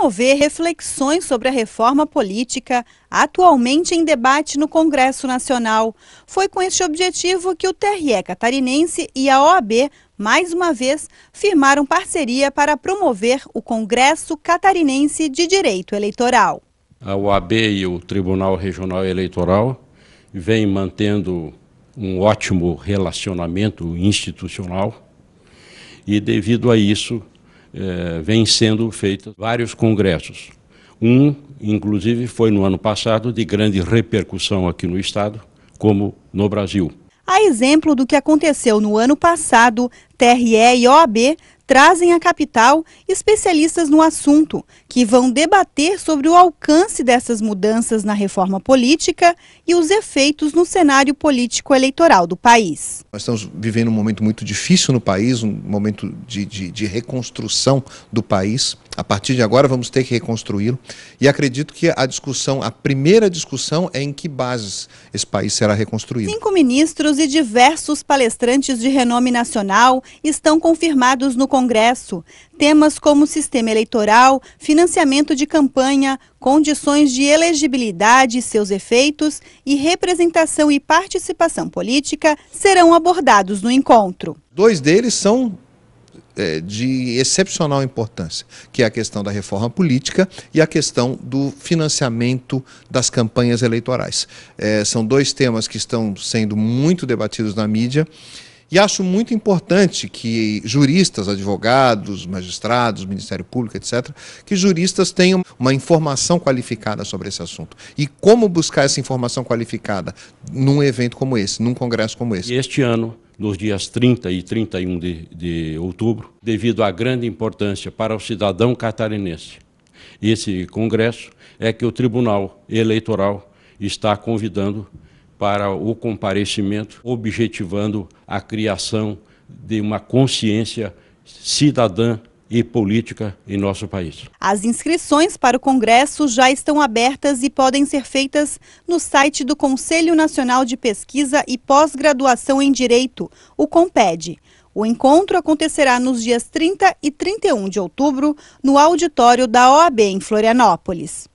promover reflexões sobre a reforma política atualmente em debate no Congresso Nacional. Foi com este objetivo que o TRE catarinense e a OAB, mais uma vez, firmaram parceria para promover o Congresso Catarinense de Direito Eleitoral. A OAB e o Tribunal Regional Eleitoral vêm mantendo um ótimo relacionamento institucional e, devido a isso, eh, vem sendo feito vários congressos. Um, inclusive, foi no ano passado de grande repercussão aqui no Estado, como no Brasil. A exemplo do que aconteceu no ano passado, TRE e OAB trazem à capital especialistas no assunto, que vão debater sobre o alcance dessas mudanças na reforma política e os efeitos no cenário político-eleitoral do país. Nós estamos vivendo um momento muito difícil no país, um momento de, de, de reconstrução do país. A partir de agora vamos ter que reconstruí-lo. E acredito que a discussão, a primeira discussão é em que bases esse país será reconstruído. Cinco ministros e diversos palestrantes de renome nacional estão confirmados no Congresso Congresso. Temas como sistema eleitoral, financiamento de campanha, condições de elegibilidade e seus efeitos e representação e participação política serão abordados no encontro. Dois deles são é, de excepcional importância, que é a questão da reforma política e a questão do financiamento das campanhas eleitorais. É, são dois temas que estão sendo muito debatidos na mídia e acho muito importante que juristas, advogados, magistrados, Ministério Público, etc., que juristas tenham uma informação qualificada sobre esse assunto. E como buscar essa informação qualificada num evento como esse, num congresso como esse? Este ano, nos dias 30 e 31 de, de outubro, devido à grande importância para o cidadão catarinense, esse congresso é que o Tribunal Eleitoral está convidando para o comparecimento, objetivando a criação de uma consciência cidadã e política em nosso país. As inscrições para o Congresso já estão abertas e podem ser feitas no site do Conselho Nacional de Pesquisa e Pós-Graduação em Direito, o COMPED. O encontro acontecerá nos dias 30 e 31 de outubro no auditório da OAB em Florianópolis.